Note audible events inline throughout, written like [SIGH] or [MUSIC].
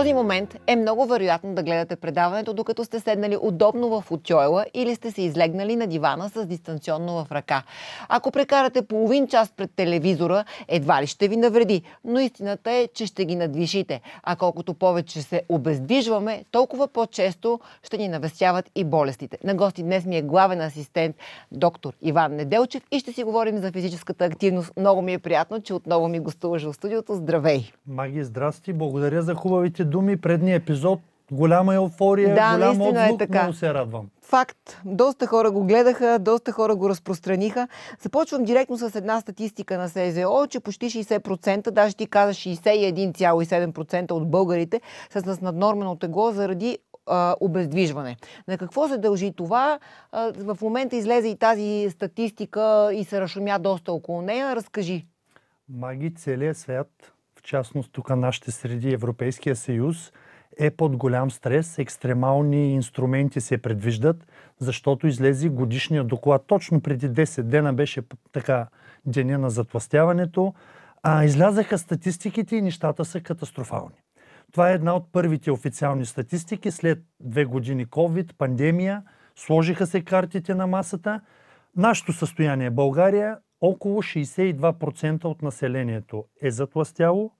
този момент е много вероятно да гледате предаването, докато сте седнали удобно в отьойла или сте се излегнали на дивана с дистанционно в ръка. Ако прекарате половин час пред телевизора, едва ли ще ви навреди, но истината е, че ще ги надвишите. А колкото повече се обездвижваме, толкова по-често ще ни навестяват и болестите. На гости днес ми е главен асистент доктор Иван Неделчев и ще си говорим за физическата активност. Много ми е приятно, че отново ми гостуваш в студиото. Здравей! Маги, здрасти! Благодаря за хубавите думи, предния епизод, голяма еуфория, да, голям е отзвук, е така. много се радвам. Факт. Доста хора го гледаха, доста хора го разпространиха. Започвам директно с една статистика на СЗО, че почти 60%, даже ти каза 61,7% от българите са с наднормено тегло заради обездвижване. На какво се дължи това? в момента излезе и тази статистика и се разшумя доста около нея. Разкажи. Маги целият свят в частност тук нашите среди Европейския съюз, е под голям стрес. Екстремални инструменти се предвиждат, защото излезе годишния доклад. Точно преди 10 дена беше така деня на затластяването. А, излязаха статистиките и нещата са катастрофални. Това е една от първите официални статистики след две години COVID, пандемия. Сложиха се картите на масата. Нашето състояние е България около 62% от населението е затластяло,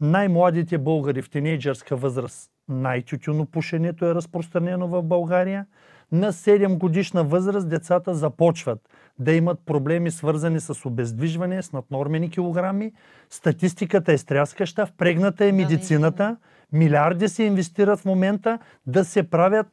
най-младите българи в тинейджърска възраст най-тютюнопушенето е разпространено в България. На 7 годишна възраст децата започват да имат проблеми свързани с обездвижване, с наднормени килограми. Статистиката е стряскаща, впрегната е медицината. Милиарди се инвестират в момента да се правят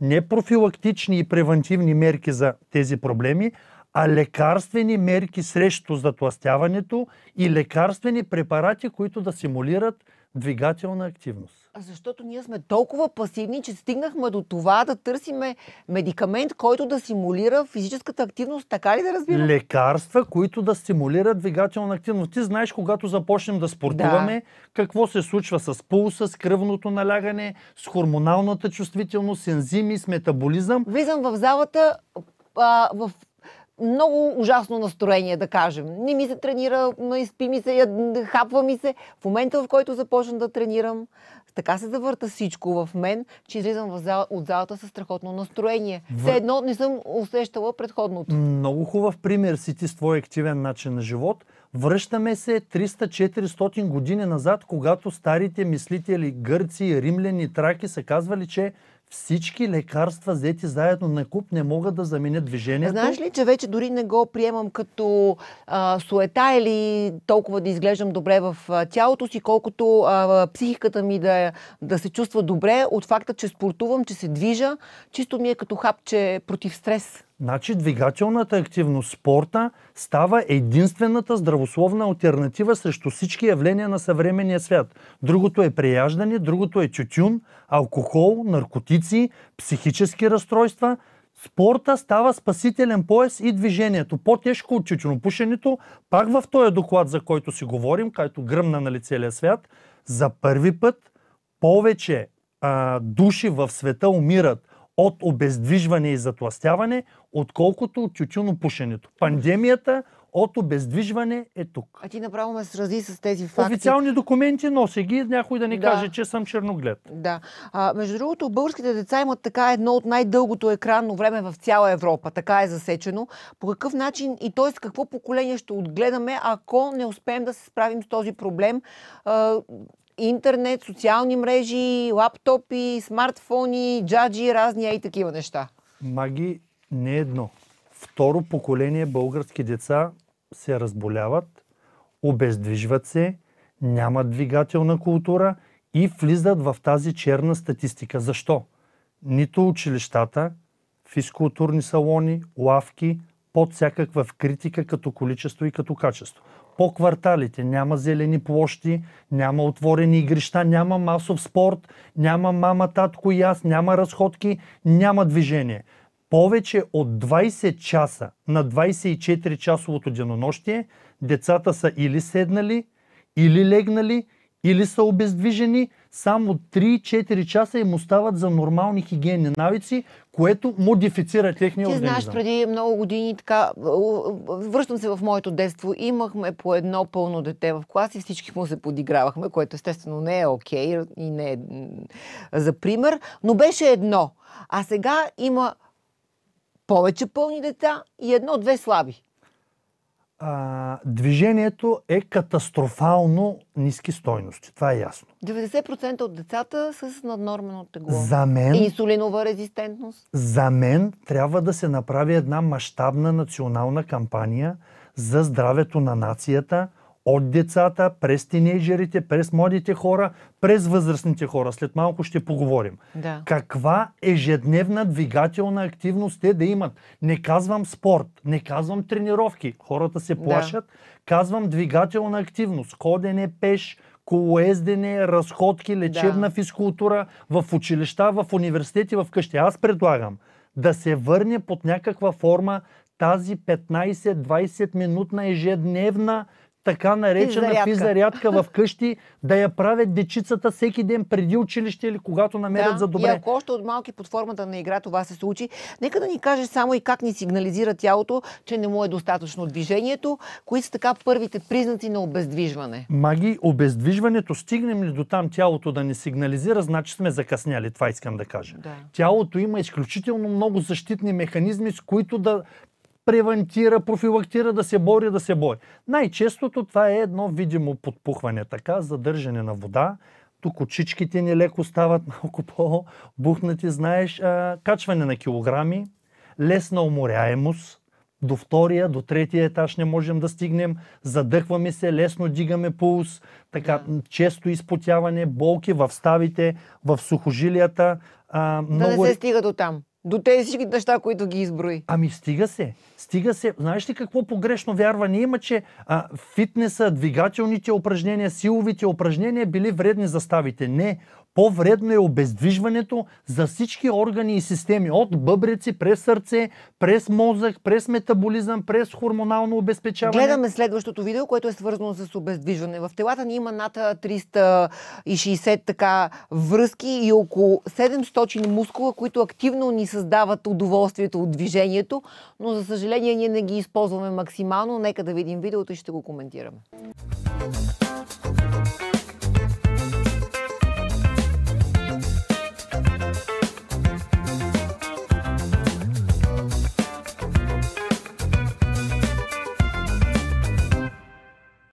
не профилактични и превентивни мерки за тези проблеми, а лекарствени мерки срещу затластяването и лекарствени препарати, които да симулират двигателна активност. А защото ние сме толкова пасивни, че стигнахме до това да търсиме медикамент, който да симулира физическата активност, така ли да разбирам? Лекарства, които да стимулират двигателна активност. Ти знаеш, когато започнем да спортуваме, да. какво се случва с пулса, с кръвното налягане, с хормоналната чувствителност, с ензими, с метаболизъм. Влизам в залата а, в много ужасно настроение, да кажем. Не ми се тренира, изпи ми се, хапва ми се. В момента, в който започна да тренирам, така се завърта всичко в мен, че излизам в зал, от залата със страхотно настроение. Все едно не съм усещала предходното. Много хубав пример си ти с твой активен начин на живот. Връщаме се 300-400 години назад, когато старите мислители гърци, римляни, траки са казвали, че всички лекарства, взети заедно на куп, не могат да заменят движението. Знаеш ли, че вече дори не го приемам като а, суета или толкова да изглеждам добре в тялото си, колкото а, психиката ми да, да се чувства добре от факта, че спортувам, че се движа. Чисто ми е като хапче против стрес. Значи двигателната активност, спорта, става единствената здравословна альтернатива срещу всички явления на съвременния свят. Другото е прияждане, другото е тютюн, алкохол, наркотици, психически разстройства. Спорта става спасителен пояс и движението. По-тежко от тютюнопушенето, пак в този доклад, за който си говорим, който гръмна на нали целия свят, за първи път повече а, души в света умират от обездвижване и затластяване, отколкото от тютюнопушенето. Пандемията от обездвижване е тук. А ти направо ме срази с тези факти. Официални документи носи ги, някой да ни да. каже, че съм черноглед. Да. А, между другото, българските деца имат така едно от най-дългото екранно време в цяла Европа. Така е засечено. По какъв начин и т.е. какво поколение ще отгледаме, ако не успеем да се справим с този проблем? А, интернет, социални мрежи, лаптопи, смартфони, джаджи, разни и такива неща. Маги не едно. Второ поколение български деца се разболяват, обездвижват се, нямат двигателна култура и влизат в тази черна статистика. Защо? Нито училищата, физкултурни салони, лавки, под всякаква критика като количество и като качество по кварталите. Няма зелени площи, няма отворени игрища, няма масов спорт, няма мама, татко и аз, няма разходки, няма движение. Повече от 20 часа на 24 часовото денонощие децата са или седнали, или легнали, или са обездвижени – само 3-4 часа им остават за нормални хигиенни навици, което модифицира техния Ти организъм. Ти знаеш, преди много години, така, връщам се в моето детство, имахме по едно пълно дете в клас и всички му се подигравахме, което естествено не е окей okay и не е за пример, но беше едно. А сега има повече пълни деца и едно-две слаби а, движението е катастрофално ниски стойности. Това е ясно. 90% от децата с наднормено тегло. За мен... И инсулинова резистентност. За мен трябва да се направи една мащабна национална кампания за здравето на нацията – от децата, през тинейджерите, през младите хора, през възрастните хора. След малко ще поговорим. Да. Каква ежедневна двигателна активност те да имат? Не казвам спорт, не казвам тренировки. Хората се плашат. Да. Казвам двигателна активност. Ходене, пеш, колоездене, разходки, лечебна да. физкултура в училища, в университети, в къщи. Аз предлагам да се върне под някаква форма тази 15-20 минутна ежедневна активност така наречена физарядка физзарядка в къщи, да я правят дечицата всеки ден преди училище или когато намерят да, за добре. И ако още от малки под формата на игра това се случи, нека да ни кажеш само и как ни сигнализира тялото, че не му е достатъчно движението. Кои са така първите признаци на обездвижване? Маги, обездвижването, стигнем ли до там тялото да ни сигнализира, значи сме закъсняли, това искам да кажа. Да. Тялото има изключително много защитни механизми, с които да превентира, профилактира, да се бори, да се бори. Най-честото това е едно видимо подпухване, така, задържане на вода. Тук очичките ни леко стават [LAUGHS] малко по-бухнати, знаеш. А, качване на килограми, лесна уморяемост, до втория, до третия етаж не можем да стигнем, задъхваме се, лесно дигаме пулс, така, често изпотяване, болки в ставите, в сухожилията. А, да много... не се стига до там до тези всички неща, които ги изброи. Ами стига се. Стига се. Знаеш ли какво погрешно вярване има, че а, фитнеса, двигателните упражнения, силовите упражнения били вредни за ставите? Не. По-вредно е обездвижването за всички органи и системи, от бъбреци, през сърце, през мозък, през метаболизъм, през хормонално обезпечаване. Гледаме следващото видео, което е свързано с обездвижване. В телата ни има над 360 така връзки и около 700 мускула, които активно ни създават удоволствието от движението, но за съжаление ние не ги използваме максимално. Нека да видим видеото и ще го коментираме.